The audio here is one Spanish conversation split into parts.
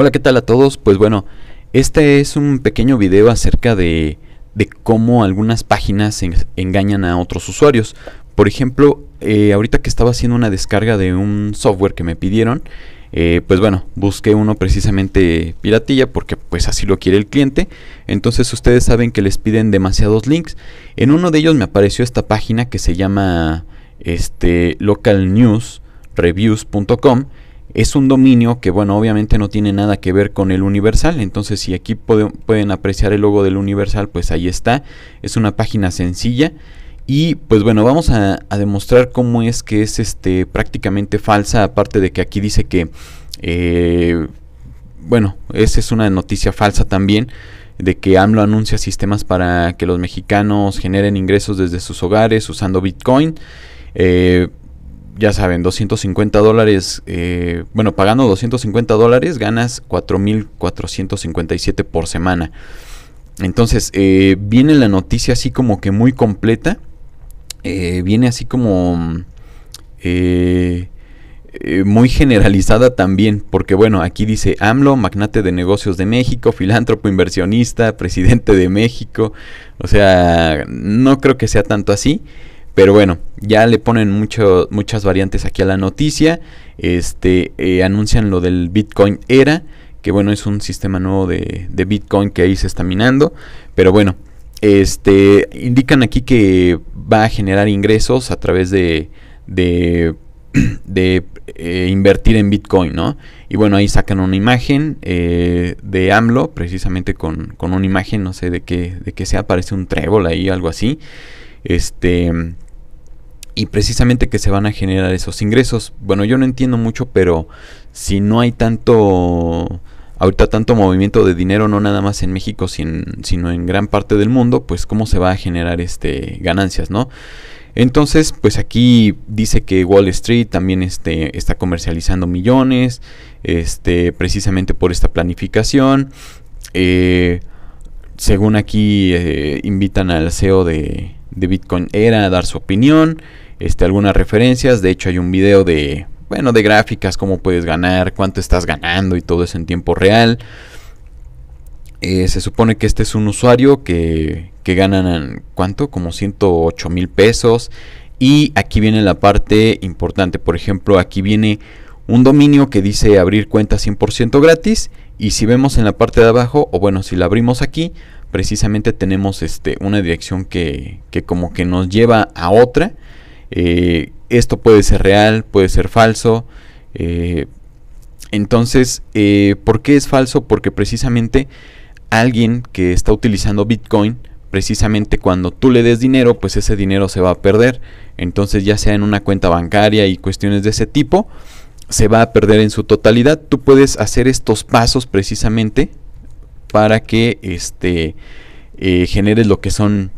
Hola, ¿qué tal a todos? Pues bueno, este es un pequeño video acerca de, de cómo algunas páginas engañan a otros usuarios. Por ejemplo, eh, ahorita que estaba haciendo una descarga de un software que me pidieron, eh, pues bueno, busqué uno precisamente piratilla porque pues así lo quiere el cliente. Entonces ustedes saben que les piden demasiados links. En uno de ellos me apareció esta página que se llama este, localnewsreviews.com es un dominio que, bueno, obviamente no tiene nada que ver con el Universal. Entonces, si aquí pueden apreciar el logo del Universal, pues ahí está. Es una página sencilla. Y pues bueno, vamos a, demostrar cómo es que es este prácticamente falsa. Aparte de que aquí dice que. Eh, bueno, esa es una noticia falsa también de que AMLO anuncia sistemas para que los mexicanos generen ingresos desde sus hogares usando Bitcoin. Eh, ya saben, 250 dólares, eh, bueno, pagando 250 dólares ganas 4.457 por semana. Entonces, eh, viene la noticia así como que muy completa. Eh, viene así como muy generalizada también, porque bueno, aquí dice AMLO, magnate de negocios de México, filántropo, inversionista, presidente de México. O sea, no creo que sea tanto así. Pero bueno, ya le ponen mucho, muchas variantes aquí a la noticia. Este, eh, anuncian lo del Bitcoin Era, que bueno, es un sistema nuevo de, Bitcoin que ahí se está minando. Pero bueno, este, indican aquí que va a generar ingresos a través de, de, eh, invertir en Bitcoin, ¿no? Y bueno, ahí sacan una imagen eh, de AMLO, precisamente con, una imagen, no sé de qué, de qué sea, parece un trébol ahí, algo así. Este y precisamente que se van a generar esos ingresos. Bueno, yo no entiendo mucho, pero si no hay tanto ahorita tanto movimiento de dinero no nada más en México, sino en gran parte del mundo, pues cómo se va a generar este ganancias, ¿no? Entonces, pues aquí dice que Wall Street también este, está comercializando millones, este, precisamente por esta planificación. Eh, según aquí eh, invitan al CEO de, de Bitcoin era, dar su opinión, este, algunas referencias. De hecho, hay un video de, bueno, de gráficas, cómo puedes ganar, cuánto estás ganando y todo eso en tiempo real. Eh, se supone que este es un usuario que, que ganan, ¿cuánto? Como 108 mil pesos. Y aquí viene la parte importante. Por ejemplo, aquí viene un dominio que dice abrir cuenta 100% gratis. Y si vemos en la parte de abajo, o bueno, si la abrimos aquí, precisamente tenemos este, una dirección que, que como que nos lleva a otra. Eh, esto puede ser real, puede ser falso. Eh, entonces, eh, ¿por qué es falso? Porque precisamente alguien que está utilizando Bitcoin, precisamente cuando tú le des dinero, pues ese dinero se va a perder. Entonces, ya sea en una cuenta bancaria y cuestiones de ese tipo, se va a perder en su totalidad. Tú puedes hacer estos pasos precisamente para que este, eh, generes lo que son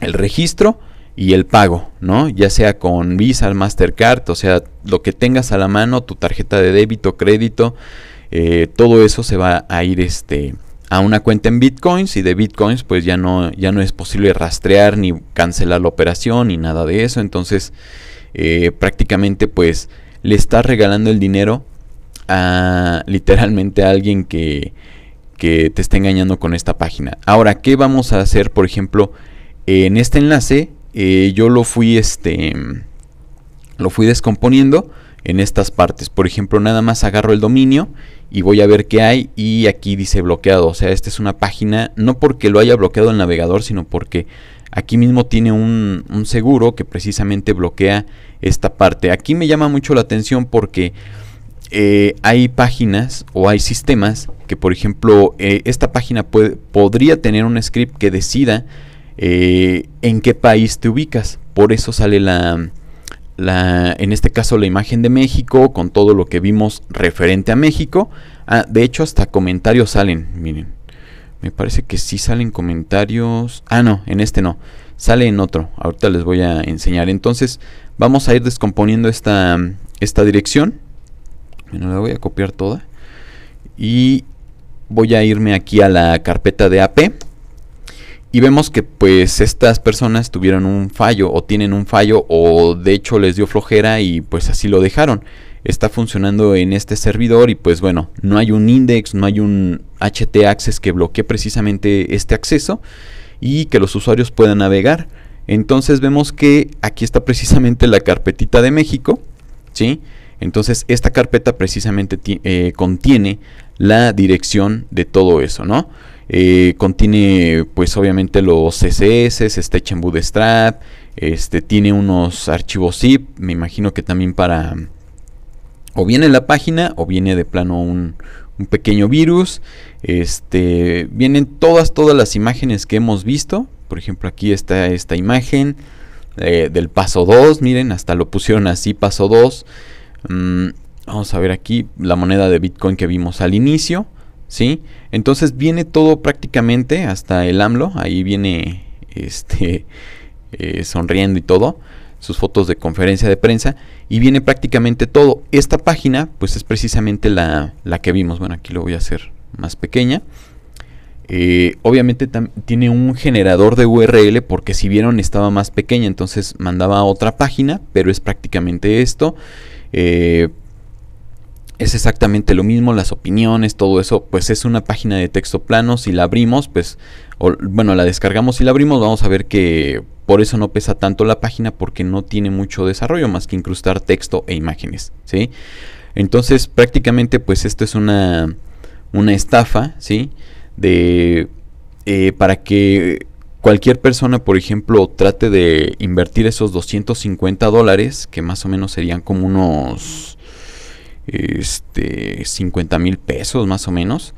el registro y el pago, ¿no? Ya sea con Visa, Mastercard, o sea, lo que tengas a la mano, tu tarjeta de débito, crédito, eh, todo eso se va a ir este, a una cuenta en bitcoins y de bitcoins pues ya no, ya no es posible rastrear ni cancelar la operación ni nada de eso. Entonces eh, prácticamente pues le estás regalando el dinero a literalmente a alguien que que te está engañando con esta página. Ahora, ¿qué vamos a hacer? Por ejemplo, en este enlace eh, yo lo fui, este, lo fui descomponiendo en estas partes. Por ejemplo, nada más agarro el dominio y voy a ver qué hay y aquí dice bloqueado. O sea, esta es una página, no porque lo haya bloqueado el navegador, sino porque aquí mismo tiene un, un seguro que precisamente bloquea esta parte. Aquí me llama mucho la atención porque eh, hay páginas o hay sistemas que, por ejemplo, eh, esta página podría tener un script que decida eh, en qué país te ubicas. Por eso sale la, en este caso, la imagen de México con todo lo que vimos referente a México. Ah, de hecho, hasta comentarios salen. Miren, me parece que sí salen comentarios. Ah, no, en este no. Sale en otro. Ahorita les voy a enseñar. Entonces, vamos a ir descomponiendo esta dirección bueno, la voy a copiar toda. Y voy a irme aquí a la carpeta de AP. Y vemos que pues estas personas tuvieron un fallo o tienen un fallo o de hecho les dio flojera y pues así lo dejaron. Está funcionando en este servidor y pues bueno, no hay un index, no hay un HT access que bloquee precisamente este acceso y que los usuarios puedan navegar. Entonces vemos que aquí está precisamente la carpetita de México, ¿sí? Entonces esta carpeta precisamente eh, contiene la dirección de todo eso, ¿no? Eh, contiene pues obviamente los CSS, está hecho en Bootstrap, este, tiene unos archivos zip, me imagino que también para o viene la página o viene de plano un, pequeño virus. Este, vienen todas, todas las imágenes que hemos visto. Por ejemplo, aquí está esta imagen eh, del paso 2. Miren, hasta lo pusieron así, paso 2. Mm, vamos a ver aquí la moneda de Bitcoin que vimos al inicio. ¿sí? Entonces viene todo prácticamente hasta el AMLO. Ahí viene este, eh, sonriendo y todo. Sus fotos de conferencia de prensa. Y viene prácticamente todo. Esta página pues es precisamente la, que vimos. Bueno, aquí lo voy a hacer más pequeña. Eh, obviamente tiene un generador de URL porque si vieron estaba más pequeña, entonces mandaba a otra página, pero es prácticamente esto. Eh, es exactamente lo mismo, las opiniones, todo eso, pues es una página de texto plano, si la abrimos, pues, bueno, la descargamos y la abrimos, vamos a ver que por eso no pesa tanto la página, porque no tiene mucho desarrollo más que incrustar texto e imágenes, Entonces, prácticamente, pues esto es una, una estafa, ¿sí? De, eh, para que cualquier persona, por ejemplo, trate de invertir esos 250 dólares, que más o menos serían como unos 50 este, mil pesos más o menos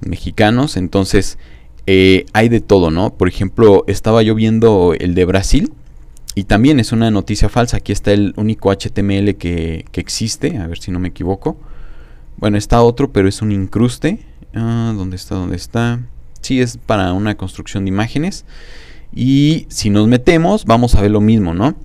mexicanos. Entonces, eh, hay de todo, ¿no? Por ejemplo, estaba yo viendo el de Brasil. Y también es una noticia falsa. Aquí está el único HTML que, existe. A ver si no me equivoco. Bueno, está otro, pero es un incruste. Ah, ¿Dónde está? ¿Dónde está? Sí, es para una construcción de imágenes. Y si nos metemos, vamos a ver lo mismo, ¿no?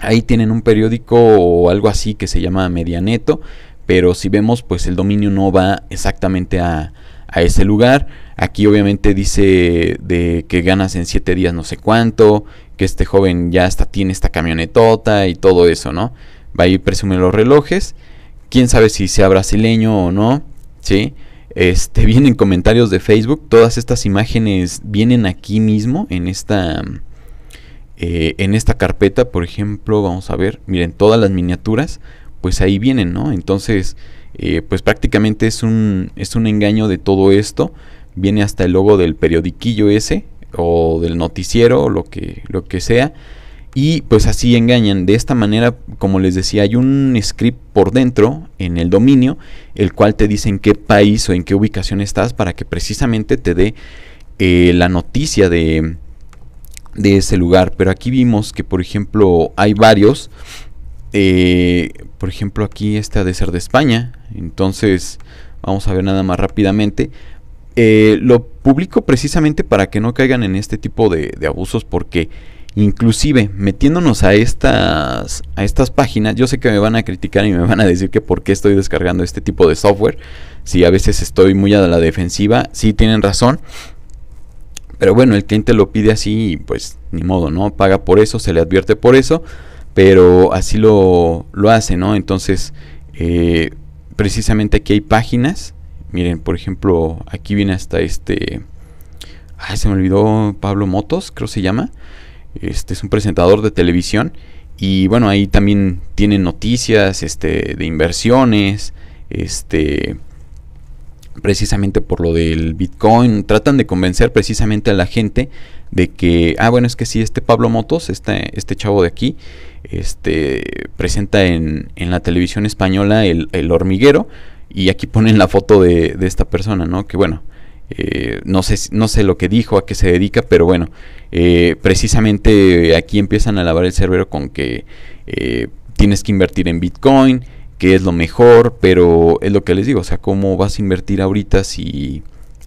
Ahí tienen un periódico o algo así que se llama Medianeto, pero si vemos, pues el dominio no va exactamente a, ese lugar. Aquí obviamente dice de que ganas en 7 días no sé cuánto, que este joven ya está tiene esta camionetota y todo eso, ¿no? Va a ir presumiendo los relojes. Quién sabe si sea brasileño o no, ¿sí? sí este, vienen comentarios de Facebook. Todas estas imágenes vienen aquí mismo, en esta, eh, en esta carpeta, por ejemplo. Vamos a ver, miren, todas las miniaturas, pues ahí vienen, ¿no? Entonces, eh, pues prácticamente es un, es un engaño de todo esto. Viene hasta el logo del periodiquillo ese, o del noticiero, o lo que, lo que sea y pues así engañan. De esta manera, como les decía, hay un script por dentro en el dominio, el cual te dice en qué país o en qué ubicación estás para que precisamente te dé eh, la noticia de, de ese lugar. Pero aquí vimos que, por ejemplo, hay varios. Eh, por ejemplo, aquí ha de ser de España. Entonces, vamos a ver nada más rápidamente. Eh, lo publico precisamente para que no caigan en este tipo de, de abusos porque Inclusive, metiéndonos a estas, a estas páginas, yo sé que me van a criticar y me van a decir que por qué estoy descargando este tipo de software. Si a veces estoy muy a la defensiva, sí tienen razón. Pero bueno, el cliente lo pide así pues ni modo, ¿no? Paga por eso, se le advierte por eso, pero así lo, lo hace, ¿no? Entonces, eh, precisamente aquí hay páginas. Miren, por ejemplo, aquí viene hasta este... ah se me olvidó Pablo Motos, creo se llama este es un presentador de televisión y bueno, ahí también tienen noticias este, de inversiones, este, precisamente por lo del Bitcoin, tratan de convencer precisamente a la gente de que, ah, bueno, es que sí, este Pablo Motos, este, este chavo de aquí, este, presenta en, la televisión española el, hormiguero y aquí ponen la foto de, de esta persona, ¿no? Que bueno, eh, no, sé, no sé lo que dijo, a qué se dedica, pero bueno, eh, precisamente aquí empiezan a lavar el cerebro con que eh, tienes que invertir en Bitcoin, que es lo mejor, pero es lo que les digo, o sea, ¿cómo vas a invertir ahorita si,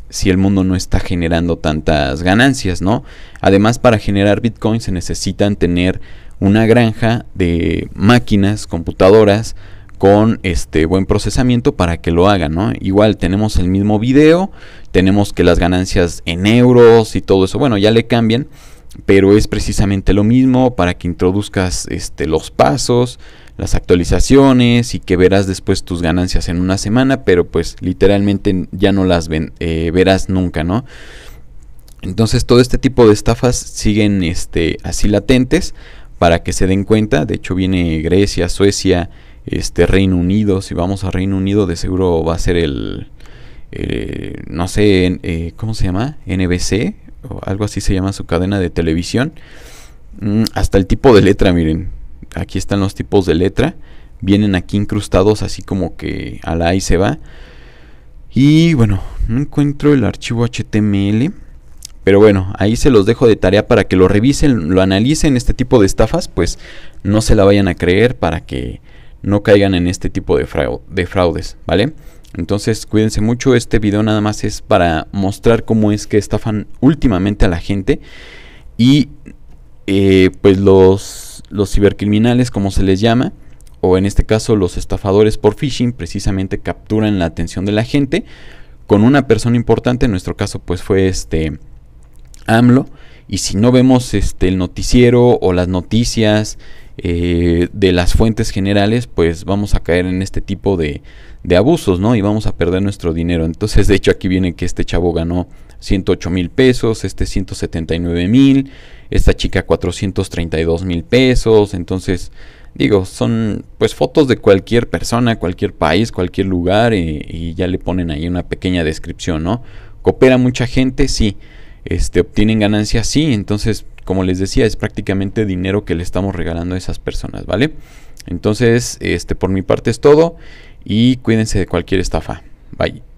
si el mundo no está generando tantas ganancias, ¿no? Además, para generar Bitcoin se necesitan tener una granja de máquinas, computadoras, con este buen procesamiento para que lo hagan, Igual tenemos el mismo video, tenemos que las ganancias en euros y todo eso, bueno, ya le cambian, pero es precisamente lo mismo para que introduzcas este, los pasos, las actualizaciones y que verás después tus ganancias en una semana, pero pues literalmente ya no las ven, eh, verás nunca, ¿no? Entonces todo este tipo de estafas siguen este, así latentes para que se den cuenta, de hecho viene Grecia, Suecia, este Reino Unido, si vamos a Reino Unido de seguro va a ser el, eh, no sé, eh, ¿cómo se llama? NBC o algo así se llama su cadena de televisión. Mm, hasta el tipo de letra, miren, aquí están los tipos de letra, vienen aquí incrustados así como que a la se va. Y bueno, no encuentro el archivo HTML. Pero bueno, ahí se los dejo de tarea para que lo revisen, lo analicen, este tipo de estafas, pues no se la vayan a creer para que no caigan en este tipo de, de fraudes, ¿vale? Entonces cuídense mucho, este video nada más es para mostrar cómo es que estafan últimamente a la gente y eh, pues los, los cibercriminales como se les llama o en este caso los estafadores por phishing precisamente capturan la atención de la gente con una persona importante, en nuestro caso pues fue este AMLO y si no vemos este el noticiero o las noticias eh, de las fuentes generales, pues vamos a caer en este tipo de, de abusos, ¿no? Y vamos a perder nuestro dinero. Entonces, de hecho, aquí viene que este chavo ganó 108 mil pesos, este 179 mil, esta chica 432 mil pesos. Entonces, digo, son pues fotos de cualquier persona, cualquier país, cualquier lugar y, y ya le ponen ahí una pequeña descripción, ¿no? ¿Coopera mucha gente? Sí. Este, obtienen ganancias, sí. Entonces, como les decía, es prácticamente dinero que le estamos regalando a esas personas, ¿vale? Entonces, este, por mi parte es todo y cuídense de cualquier estafa. Bye.